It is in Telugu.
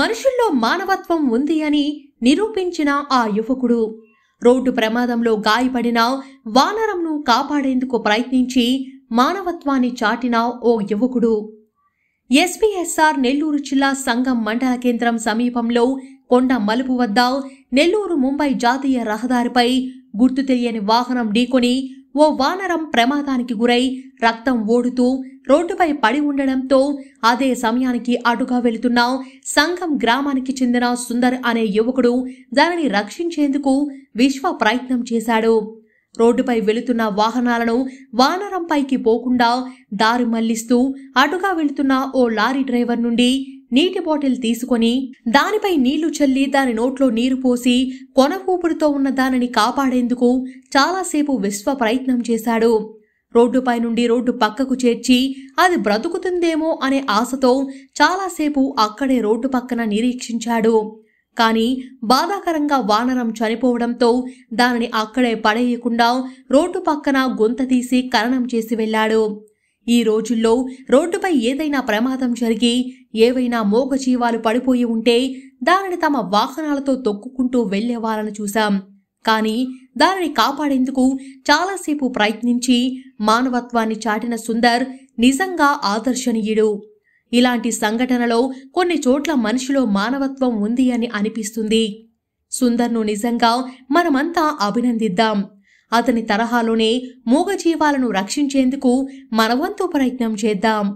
మనుషుల్లో మానవత్వం ఉంది అని నిరూపించిన ఆ యువకుడు రోడ్డు ప్రమాదంలో గాయపడిన వానరంను కాపాడేందుకు ప్రయత్నించి మానవత్వాన్ని చాటిన ఓ యువకుడు ఎస్పీఎస్ఆర్ నెల్లూరు జిల్లా సంఘం మండల కేంద్రం సమీపంలో కొండ మలుపు వద్ద నెల్లూరు ముంబై జాతీయ రహదారిపై గుర్తు తెలియని వాహనం ఢీకొని ఓ వానరం ప్రమాదానికి గురై రక్తం ఓడుతూ రోడ్డుపై పడి ఉండడంతో అదే సమయానికి అటుగా వెళుతున్న సంఘం గ్రామానికి చెందిన సుందర్ అనే యువకుడు దానిని రక్షించేందుకు విశ్వ ప్రయత్నం చేశాడు రోడ్డుపై వెళుతున్న వాహనాలను వానరంపైకి పోకుండా దారి మళ్లిస్తూ అటుగా వెళుతున్న ఓ లారీ డ్రైవర్ నుండి నీటి బాటిల్ తీసుకొని దానిపై నీళ్లు చల్లి దాని నోట్లో నీరు పోసి కొన ఊపిరితో ఉన్న దానిని కాపాడేందుకు చాలాసేపు విశ్వ ప్రయత్నం చేశాడు రోడ్డుపై నుండి రోడ్డు పక్కకు చేర్చి అది బ్రతుకుతుందేమో అనే ఆశతో చాలాసేపు అక్కడే రోడ్డు పక్కన నిరీక్షించాడు కానీ బాధాకరంగా వానరం చనిపోవడంతో దానిని అక్కడే పడేయకుండా రోడ్డు పక్కన గొంత తీసి కరణం చేసి వెళ్ళాడు ఈ రోజుల్లో రోడ్డుపై ఏదైనా ప్రమాదం జరిగి ఏవైనా మూగజీవాలు పడిపోయి ఉంటే దానిని తమ వాహనాలతో తొక్కుకుంటూ వెళ్లేవాళ్ళను చూశాం కానీ దానిని కాపాడేందుకు చాలాసేపు ప్రయత్నించి మానవత్వాన్ని చాటిన సుందర్ నిజంగా ఆదర్శనీయుడు ఇలాంటి సంఘటనలో కొన్ని చోట్ల మనిషిలో మానవత్వం ఉంది అని అనిపిస్తుంది సుందర్ను నిజంగా మనమంతా అభినందిద్దాం అతని తరహాలోనే మూగజీవాలను రక్షించేందుకు మనవంతు ప్రయత్నం చేద్దాం